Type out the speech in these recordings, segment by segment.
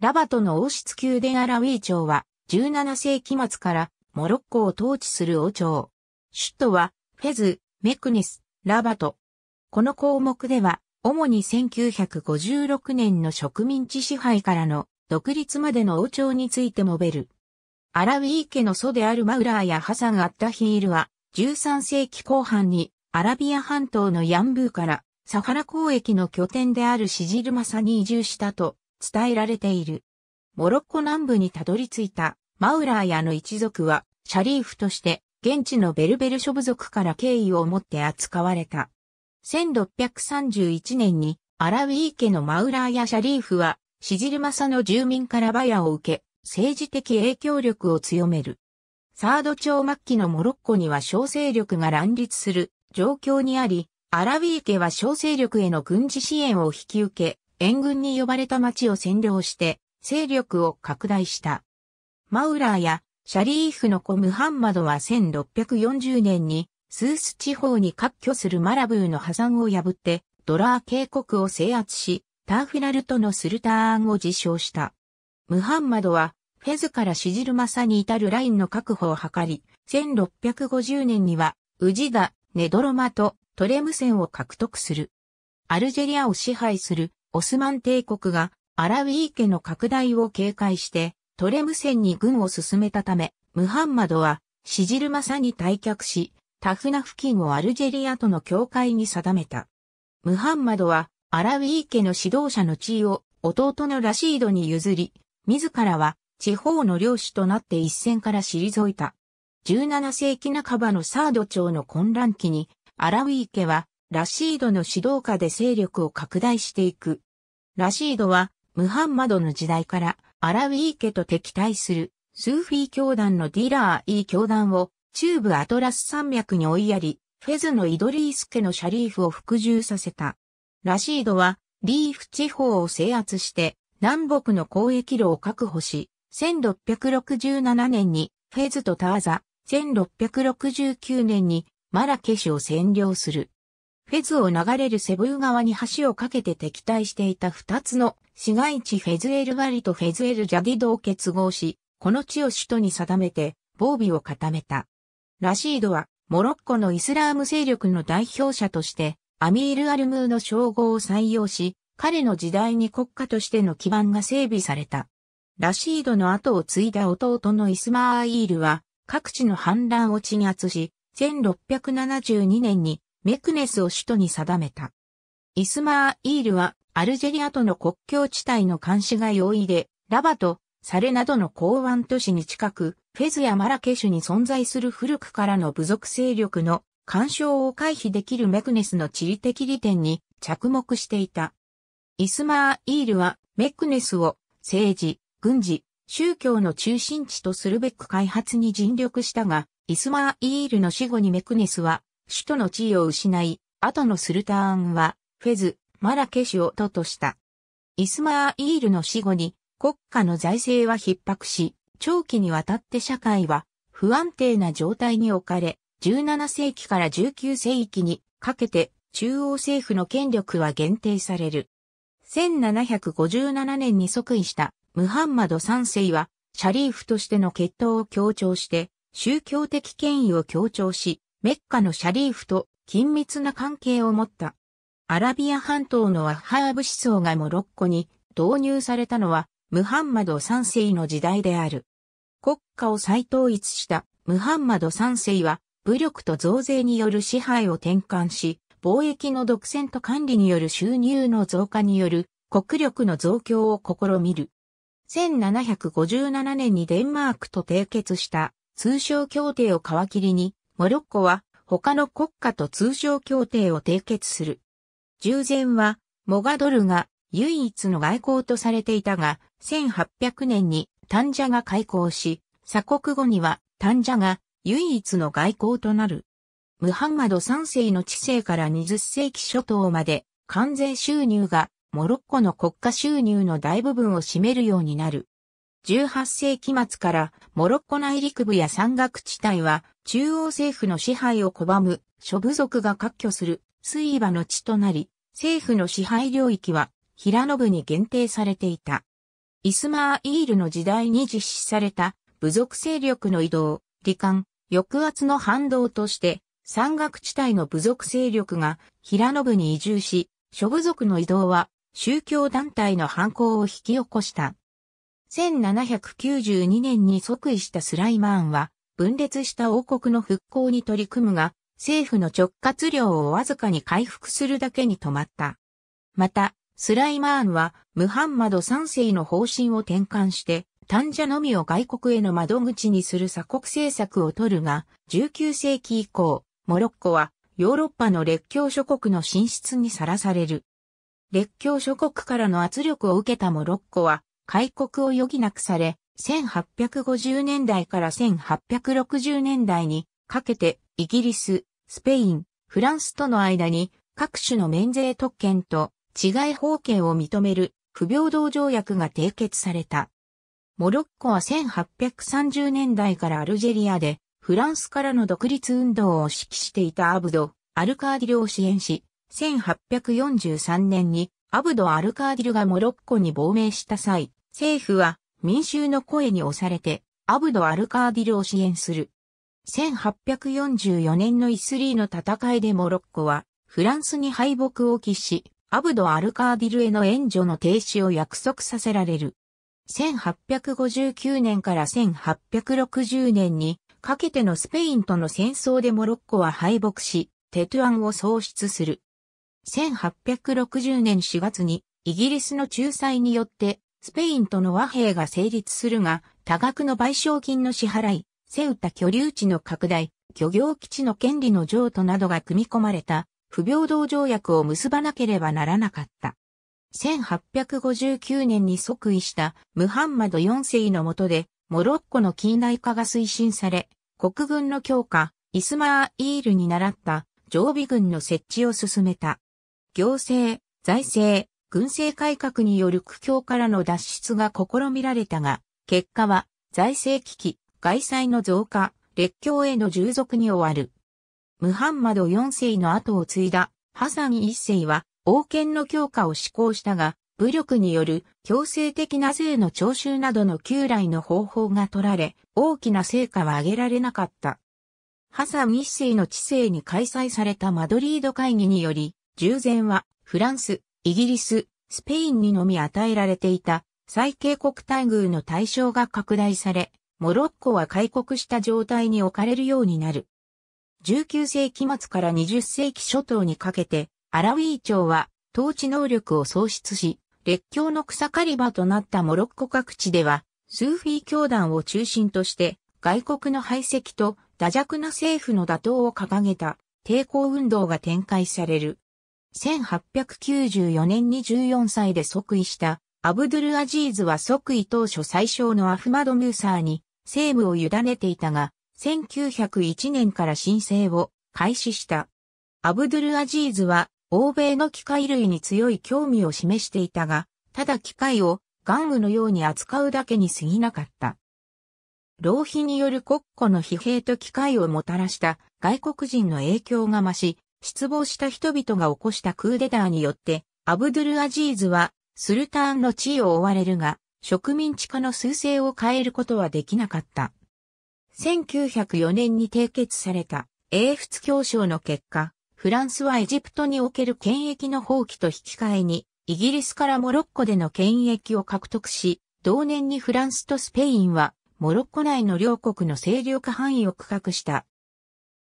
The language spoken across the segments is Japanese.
ラバトの王室宮殿アラウィー朝は、17世紀末からモロッコを統治する王朝。首都は、フェズ、メクニス、ラバト。この項目では、主に1956年の植民地支配からの独立までの王朝について述べる。アラウィー家の祖であるマウラーやハサン・アッタヒールは、13世紀後半にアラビア半島のヤンブーからサハラ交易の拠点であるシジルマサに移住したと伝えられている。モロッコ南部にたどり着いたマウラーヤの一族は、シャリーフとして、現地のベルベル諸部族から敬意を持って扱われた。1631年に、アラウィー家のマウラーヤ・シャリーフは、シジルマサの住民からバヤを受け、政治的影響力を強める。サード朝末期のモロッコには小勢力が乱立する状況にあり、アラウィー家は小勢力への軍事支援を引き受け、援軍に呼ばれた町を占領して、勢力を拡大した。マウラーやシャリーフの子ムハンマドは1640年にスース地方に割拠するマラブーの破産を破ってドラー渓谷を制圧し、ターフラルトのスルターンを自称した。ムハンマドはフェズからシジルマサに至るラインの確保を図り、1650年にはウジダ、ネドロマとトレムンを獲得する。アルジェリアを支配するオスマン帝国がアラウィー家の拡大を警戒してトレム戦に軍を進めたため、ムハンマドはシジルマサに退却し、タフナ付近をアルジェリアとの境界に定めた。ムハンマドはアラウィー家の指導者の地位を弟のラシードに譲り、自らは地方の領主となって一線から退いた。17世紀半ばのサード朝の混乱期に、アラウィー家はラシードの指導下で勢力を拡大していく。ラシードは、ムハンマドの時代から、アラウィー家と敵対する、スーフィー教団のディラー・イー教団を、中部アトラス山脈に追いやり、フェズのイドリース家のシャリーフを服従させた。ラシードは、リーフ地方を制圧して、南北の交易路を確保し、1667年にフェズとターザ、1669年にマラケシュを占領する。フェズを流れるセブー川に橋を架けて敵対していた二つの市街地フェズエルワリとフェズエルジャディドを結合し、この地を首都に定めて防備を固めた。ラシードはモロッコのイスラーム勢力の代表者としてアミール・アルムーの称号を採用し、彼の時代に国家としての基盤が整備された。ラシードの後を継いだ弟のイスマーイールは各地の反乱を鎮圧し、1672年にメクネスを首都に定めた。イスマーイールはアルジェリアとの国境地帯の監視が容易で、ラバとサレなどの港湾都市に近く、フェズやマラケシュに存在する古くからの部族勢力の干渉を回避できるメクネスの地理的利点に着目していた。イスマーイールはメクネスを政治、軍事、宗教の中心地とするべく開発に尽力したが、イスマーイールの死後にメクネスは首都の地位を失い、後のスルターンは、フェズ、マラケシュを都とした。イスマーイールの死後に、国家の財政は逼迫し、長期にわたって社会は不安定な状態に置かれ、17世紀から19世紀にかけて中央政府の権力は限定される。1757年に即位したムハンマド3世は、シャリーフとしての決闘を強調して、宗教的権威を強調し、メッカのシャリーフと緊密な関係を持った。アラビア半島のアッハーブ思想がモロッコに導入されたのはムハンマド3世の時代である。国家を再統一したムハンマド3世は武力と増税による支配を転換し、貿易の独占と管理による収入の増加による国力の増強を試みる。1757年にデンマークと締結した通商協定を皮切りにモロッコは他の国家と通商協定を締結する。従前はモガドルが唯一の外交とされていたが、1800年にタンジャが開港し、鎖国後にはタンジャが唯一の外交となる。ムハンマド3世の治世から20世紀初頭まで関税収入がモロッコの国家収入の大部分を占めるようになる。18世紀末からモロッコ内陸部や山岳地帯は中央政府の支配を拒む諸部族が割拠する水場の地となり、政府の支配領域は平野部に限定されていた。イスマーイールの時代に実施された部族勢力の移動、罹患、抑圧の反動として、山岳地帯の部族勢力が平野部に移住し、諸部族の移動は宗教団体の反抗を引き起こした。1792年に即位したスライマーンは、分裂した王国の復興に取り組むが、政府の直轄領をわずかに回復するだけに止まった。また、スライマーンは、ムハンマド3世の方針を転換して、ジ者のみを外国への窓口にする鎖国政策を取るが、19世紀以降、モロッコはヨーロッパの列強諸国の進出にさらされる。列強諸国からの圧力を受けたモロッコは、開国を余儀なくされ、1850年代から1860年代にかけてイギリス、スペイン、フランスとの間に各種の免税特権と治外法権を認める不平等条約が締結された。モロッコは1830年代からアルジェリアでフランスからの独立運動を指揮していたアブド・アルカーディルを支援し、1843年にアブド・アルカーディルがモロッコに亡命した際、政府は民衆の声に押されてアブド・アルカーディルを支援する。1844年のイスリーの戦いでモロッコはフランスに敗北を喫し、アブド・アルカーディルへの援助の停止を約束させられる。1859年から1860年にかけてのスペインとの戦争でモロッコは敗北し、テトゥアンを喪失する。1860年4月にイギリスの仲裁によってスペインとの和平が成立するが、多額の賠償金の支払い、セウタ居留地の拡大、漁業基地の権利の譲渡などが組み込まれた不平等条約を結ばなければならなかった。1859年に即位したムハンマド4世の下で、モロッコの近代化が推進され、国軍の強化、イスマーイールに倣った常備軍の設置を進めた。行政、財政、軍政改革による苦境からの脱出が試みられたが、結果は財政危機、外債の増加、列強への従属に終わる。ムハンマド4世の後を継いだハサン1世は王権の強化を施行したが、武力による強制的な税の徴収などの旧来の方法が取られ、大きな成果は上げられなかった。ハサン一世の治世に開催されたマドリード会議により、従前はフランス、イギリス、スペインにのみ与えられていた最恵国待遇の対象が拡大され、モロッコは開国した状態に置かれるようになる。19世紀末から20世紀初頭にかけて、アラウィー朝は統治能力を喪失し、列強の草刈り場となったモロッコ各地では、スーフィー教団を中心として、外国の排斥と打弱な政府の打倒を掲げた抵抗運動が展開される。1894年に14歳で即位したアブドゥルアジーズは即位当初最小のアフマド・ムーサーに政務を委ねていたが、1901年から申請を開始した。アブドゥルアジーズは欧米の機械類に強い興味を示していたが、ただ機械を玩具のように扱うだけに過ぎなかった。浪費による国庫の疲弊と機械をもたらした外国人の影響が増し、失望した人々が起こしたクーデターによって、アブドゥルアジーズは、スルターンの地位を追われるが、植民地化の趨勢を変えることはできなかった。1904年に締結された英仏協商の結果、フランスはエジプトにおける権益の放棄と引き換えに、イギリスからモロッコでの権益を獲得し、同年にフランスとスペインは、モロッコ内の両国の勢力範囲を区画した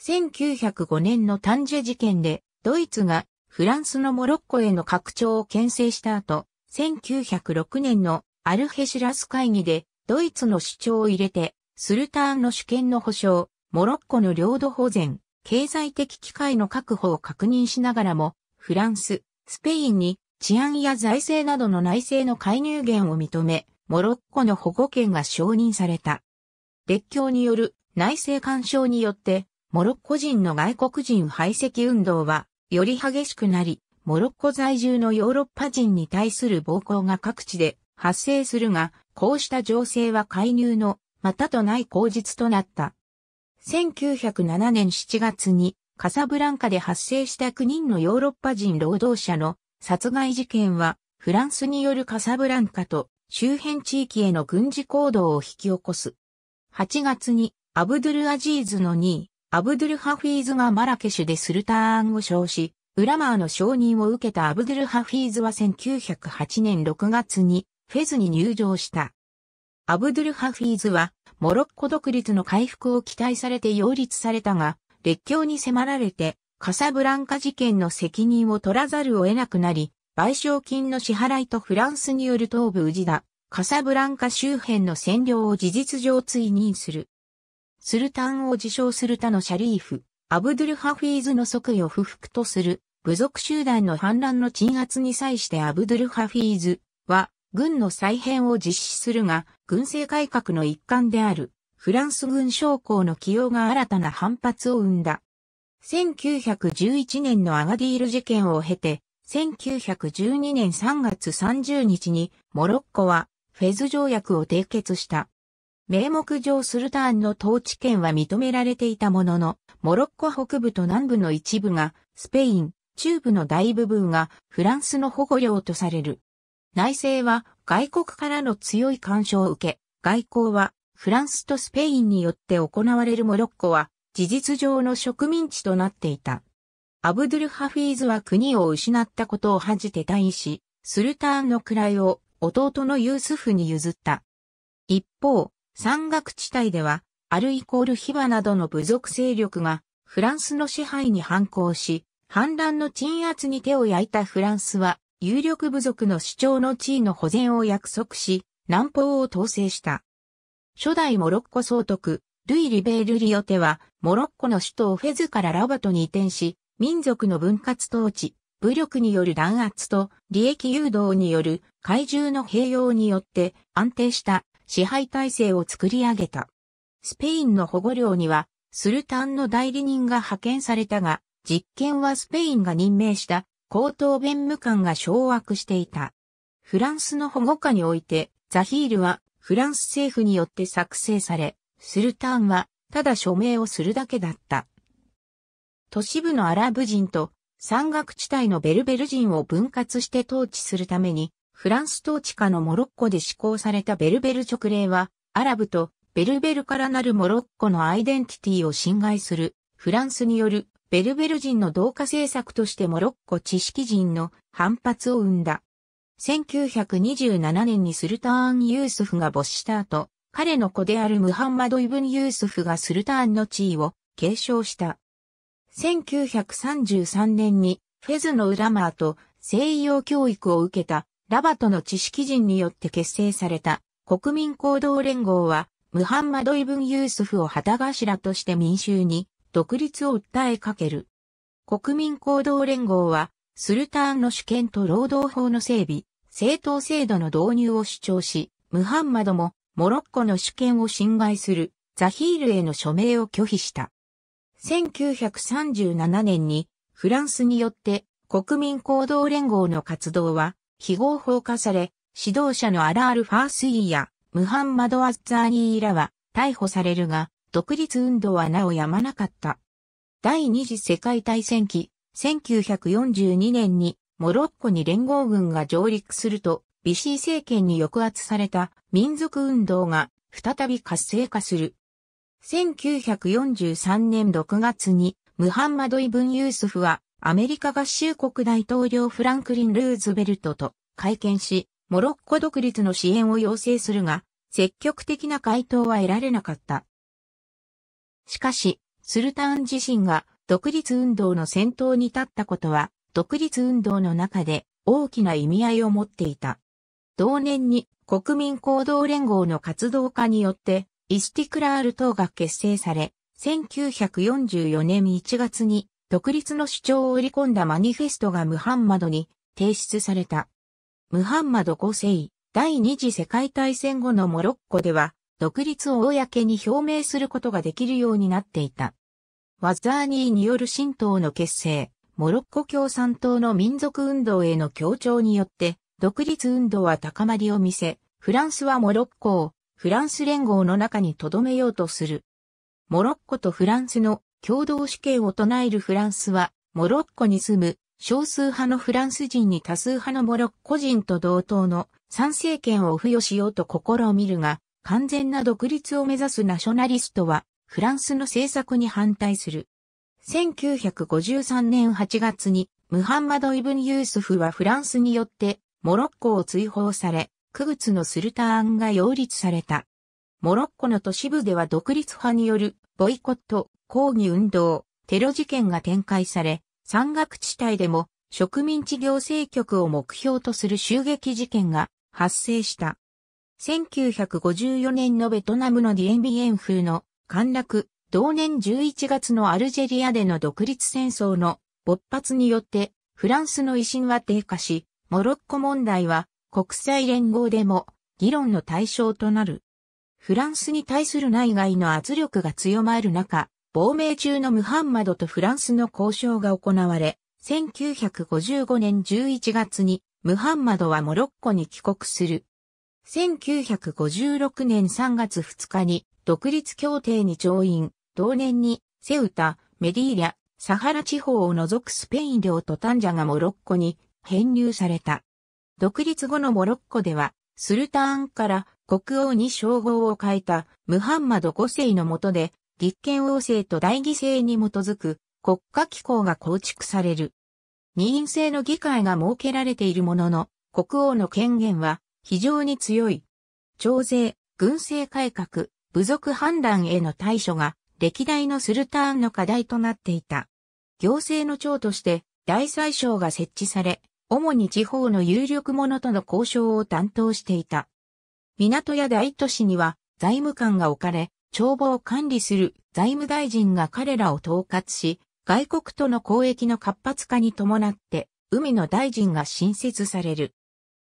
1905年のタンジェ事件で、ドイツがフランスのモロッコへの拡張を牽制した後、1906年のアルヘシラス会議で、ドイツの主張を入れて、スルターンの主権の保障、モロッコの領土保全、経済的機会の確保を確認しながらも、フランス、スペインに治安や財政などの内政の介入源を認め、モロッコの保護権が承認された。列強による内政干渉によってモロッコ人の外国人排斥運動は、より激しくなり、モロッコ在住のヨーロッパ人に対する暴行が各地で発生するが、こうした情勢は介入のまたとない口実となった。1907年7月にカサブランカで発生した9人のヨーロッパ人労働者の殺害事件はフランスによるカサブランカと周辺地域への軍事行動を引き起こす。8月にアブドゥルアジーズの2位、アブドゥルハフィーズがマラケシュでスルターンを称し、ウラマーの承認を受けたアブドゥルハフィーズは1908年6月にフェズに入場した。アブドゥルハフィーズはモロッコ独立の回復を期待されて擁立されたが、列強に迫られてカサブランカ事件の責任を取らざるを得なくなり、賠償金の支払いとフランスによる東部ウジダ、カサブランカ周辺の占領を事実上追認する。スルタンを自称する他のシャリーフ、アブドゥルハフィーズの即位を不服とする部族集団の反乱の鎮圧に際してアブドゥルハフィーズは軍の再編を実施するが、軍政改革の一環であるフランス軍将校の起用が新たな反発を生んだ。1911年のアガディール事件を経て、1912年3月30日にモロッコはフェズ条約を締結した。名目上スルターンの統治権は認められていたものの、モロッコ北部と南部の一部が、スペイン、中部の大部分がフランスの保護領とされる。内政は外国からの強い干渉を受け、外交はフランスとスペインによって行われるモロッコは事実上の植民地となっていた。アブドゥルハフィーズは国を失ったことを恥じて退位し、スルターンの位を弟のユースフに譲った。一方、山岳地帯では、アルイコールヒバなどの部族勢力がフランスの支配に反抗し、反乱の鎮圧に手を焼いたフランスは、有力部族の主張の地位の保全を約束し、南方を統制した。初代モロッコ総督、ルイ・リベール・リオテは、モロッコの首都フェズからラバトに移転し、民族の分割統治、武力による弾圧と利益誘導による怪獣の併用によって安定した支配体制を作り上げた。スペインの保護領には、スルタンの代理人が派遣されたが、実権はスペインが任命した高等弁務官が掌握していた。フランスの保護下において、ザヒールはフランス政府によって作成され、スルタンはただ署名をするだけだった。都市部のアラブ人と山岳地帯のベルベル人を分割して統治するために、フランス統治下のモロッコで施行されたベルベル勅令は、アラブとベルベルからなるモロッコのアイデンティティを侵害する、フランスによるベルベル人の同化政策としてモロッコ知識人の反発を生んだ。1927年にスルターン・ユースフが没した後、彼の子であるムハンマド・イブン・ユースフがスルターンの地位を継承した。1933年にフェズのウラマーと西洋教育を受けたラバトの知識人によって結成された国民行動連合は、ムハンマド・イブン・ユースフを旗頭として民衆に独立を訴えかける。国民行動連合は、スルターンの主権と労働法の整備、政党制度の導入を主張し、ムハンマドもモロッコの主権を侵害するザヒールへの署名を拒否した。1937年にフランスによって国民行動連合の活動は非合法化され、指導者のアラール・ファースイーやムハンマド・アッザーニーらは逮捕されるが、独立運動はなおやまなかった。第二次世界大戦期、1942年にモロッコに連合軍が上陸すると、ビシー政権に抑圧された民族運動が再び活性化する。1943年6月にムハンマド・イブン・ユースフはアメリカ合衆国大統領フランクリン・ルーズベルトと会見し、モロッコ独立の支援を要請するが、積極的な回答は得られなかった。しかし、スルターン自身が独立運動の先頭に立ったことは、独立運動の中で大きな意味合いを持っていた。同年に国民行動連合の活動家によって、イスティクラール党が結成され、1944年1月に独立の主張を売り込んだマニフェストがムハンマドに提出された。ムハンマド5世、第二次世界大戦後のモロッコでは、独立を公に表明することができるようになっていた。ワザーニーによる新党の結成、モロッコ共産党の民族運動への協調によって、独立運動は高まりを見せ、フランスはモロッコを、フランス連合の中に留めようとする。モロッコとフランスの共同主権を唱えるフランスは、モロッコに住む少数派のフランス人に多数派のモロッコ人と同等の参政権を付与しようと試みるが、完全な独立を目指すナショナリストは、フランスの政策に反対する。1953年8月に、ムハンマド・イブン・ユースフはフランスによって、モロッコを追放され、クグツのスルターンが擁立された。モロッコの都市部では独立派によるボイコット、抗議運動、テロ事件が展開され、山岳地帯でも植民地行政局を目標とする襲撃事件が発生した。1954年のベトナムのディエンビエン風の陥落、同年11月のアルジェリアでの独立戦争の勃発によってフランスの威信は低下し、モロッコ問題は国際連合でも議論の対象となる。フランスに対する内外の圧力が強まる中、亡命中のムハンマドとフランスの交渉が行われ、1955年11月にムハンマドはモロッコに帰国する。1956年3月2日に独立協定に調印、同年にセウタ、メディーリャ、サハラ地方を除くスペイン領とタンジャがモロッコに編入された。独立後のモロッコでは、スルターンから国王に称号を変えたムハンマド5世の下で立憲王政と大議制に基づく国家機構が構築される。二院制の議会が設けられているものの、国王の権限は非常に強い。徴税、軍政改革、部族反乱への対処が歴代のスルターンの課題となっていた。行政の長として大宰相が設置され、主に地方の有力者との交渉を担当していた。港や大都市には財務官が置かれ、帳簿を管理する財務大臣が彼らを統括し、外国との交易の活発化に伴って、海の大臣が新設される。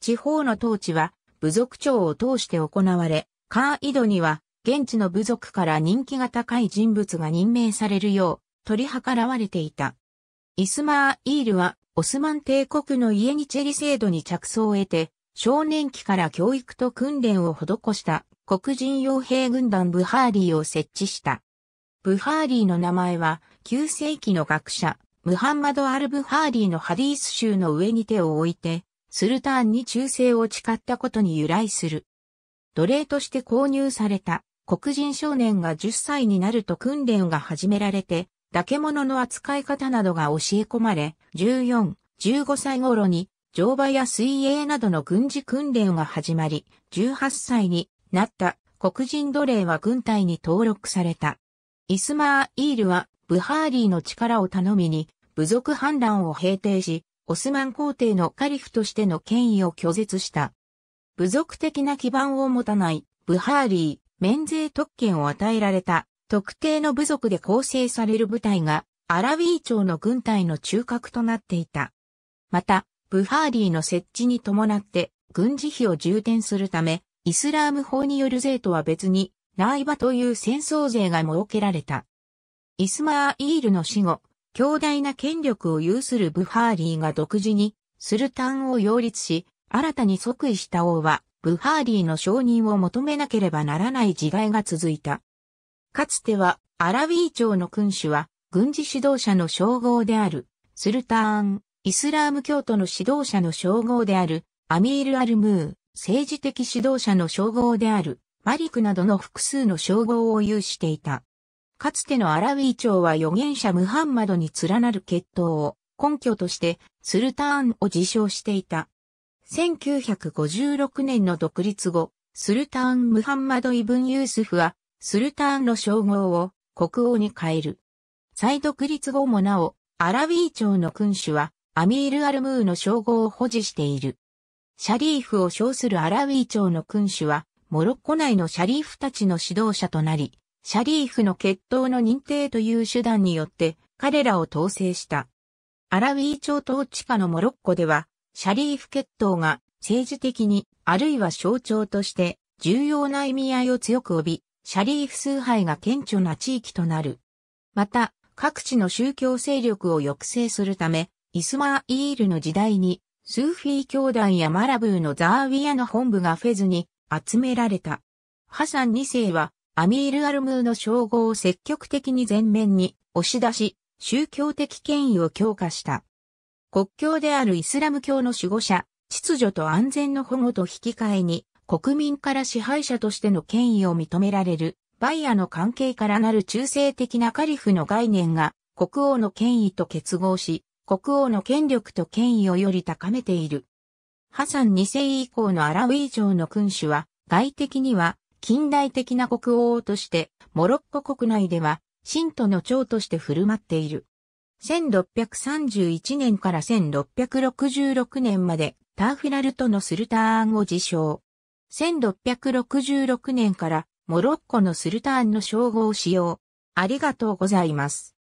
地方の統治は部族長を通して行われ、カーイドには現地の部族から人気が高い人物が任命されるよう取り計らわれていた。イスマーイールはオスマン帝国のイエニチェリ制度に着想を得て、少年期から教育と訓練を施した黒人傭兵軍団ブハーリーを設置した。ブハーリーの名前は、9世紀の学者、ムハンマド・アル・ブハーリーのハディース州の上に手を置いて、スルターンに忠誠を誓ったことに由来する。奴隷として購入された黒人少年が10歳になると訓練が始められて、化物の扱い方などが教え込まれ、14、15歳頃に乗馬や水泳などの軍事訓練が始まり、18歳になった黒人奴隷は軍隊に登録された。イスマーイールはブハーリーの力を頼みに部族反乱を平定し、オスマン皇帝のカリフとしての権威を拒絶した。部族的な基盤を持たないブハーリー、免税特権を与えられた特定の部族で構成される部隊がアラウィー朝の軍隊の中核となっていた。また、ブハーリーの設置に伴って軍事費を充填するため、イスラーム法による税とは別に、ナイバという戦争税が設けられた。イスマーイールの死後、強大な権力を有するブハーリーが独自に、スルタンを擁立し、新たに即位した王は、ブハーリーの承認を求めなければならない時代が続いた。かつては、アラウィー朝の君主は、軍事指導者の称号である、スルターン、イスラーム教徒の指導者の称号である、アミール・アルムー、政治的指導者の称号である、マリクなどの複数の称号を有していた。かつてのアラウィー朝は預言者ムハンマドに連なる血統を根拠としてスルターンを自称していた。1956年の独立後、スルターン・ムハンマド・イブン・ユースフは、スルターンの称号を国王に変える。再独立後もなお、アラウィー朝の君主は、アミール・アルムーの称号を保持している。シャリーフを称するアラウィー朝の君主は、モロッコ内のシャリーフたちの指導者となり、シャリーフの決闘の認定という手段によって彼らを統制した。アラウィー朝統治下のモロッコでは、シャリーフ決闘が政治的に、あるいは象徴として重要な意味合いを強く帯び、シャリーフ崇拝が顕著な地域となる。また、各地の宗教勢力を抑制するため、イスマーイールの時代にスーフィー教団やマラブーのザーウィアの本部がフェズに集められた。ハサン2世はアミール・アルムーの称号を積極的に前面に押し出し、宗教的権威を強化した。国境であるイスラム教の守護者、秩序と安全の保護と引き換えに、国民から支配者としての権威を認められる、バイアの関係からなる中性的なカリフの概念が、国王の権威と結合し、国王の権力と権威をより高めている。ハサン2世以降のアラウィ城の君主は、外的には近代的な国王として、モロッコ国内では、信徒の長として振る舞っている。1631年から1666年まで、ターフラルトのスルターンを自称。1666年から、モロッコのスルターンの称号を使用。ありがとうございます。